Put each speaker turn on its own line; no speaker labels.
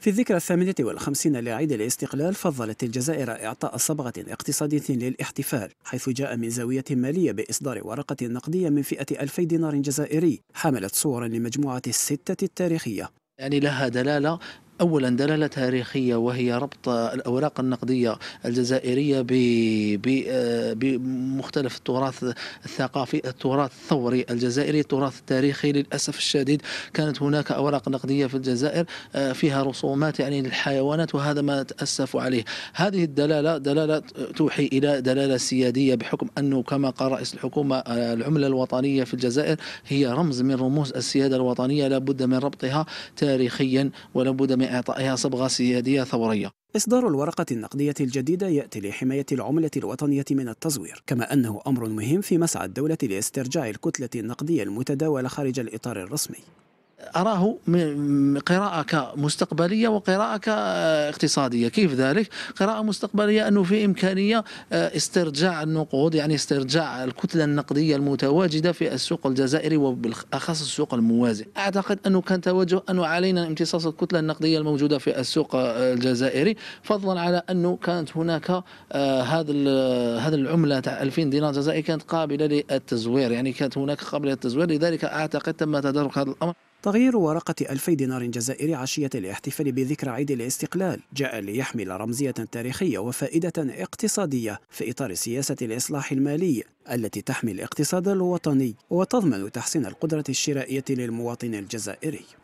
في الذكرى الثامنة والخمسين لعيد الاستقلال فضلت الجزائر إعطاء صبغة اقتصادية للاحتفال حيث جاء من زاوية مالية بإصدار ورقة نقدية من فئة ألفي دينار جزائري حملت صورا لمجموعة الستة التاريخية يعني لها دلالة أولا دلالة تاريخية وهي ربط الأوراق النقدية
الجزائرية بمختلف التراث الثقافي التراث الثوري الجزائري التراث التاريخي للأسف الشديد كانت هناك أوراق نقدية في الجزائر آه، فيها رسومات يعني للحيوانات وهذا ما نتأسف عليه هذه الدلالة دلالة توحي إلى دلالة سيادية بحكم أنه كما قال رئيس الحكومة آه، العملة الوطنية في الجزائر هي رمز من رموز السيادة الوطنية لابد من ربطها تاريخيا ولابد من إعطائها صبغة سيادية ثورية
إصدار الورقة النقدية الجديدة يأتي لحماية العملة الوطنية من التزوير، كما أنه أمر مهم في مسعى الدولة لاسترجاع الكتلة النقدية المتداولة خارج الإطار الرسمي.
أراه قراءة كمستقبلية وقراءة كاقتصادية كيف ذلك؟ قراءة مستقبلية أنه في إمكانية آه، استرجاع النقود يعني استرجاع الكتلة النقدية المتواجدة في السوق الجزائري وبالأخص السوق الموازي أعتقد أنه كان توجه أنه علينا امتصاص الكتلة النقدية الموجودة في السوق آه، الجزائري فضلا على أنه كانت هناك آه، هذا هذا العملة تاع 2000 دينار جزائري كانت قابلة للتزوير يعني
كانت هناك قابلة للتزوير لذلك أعتقد تم تدارك هذا الأمر تغيير ورقة 2000 دينار جزائري عشية الاحتفال بذكرى عيد الاستقلال جاء ليحمل رمزية تاريخية وفائدة اقتصادية في إطار سياسة الإصلاح المالي التي تحمي الاقتصاد الوطني وتضمن تحسين القدرة الشرائية للمواطن الجزائري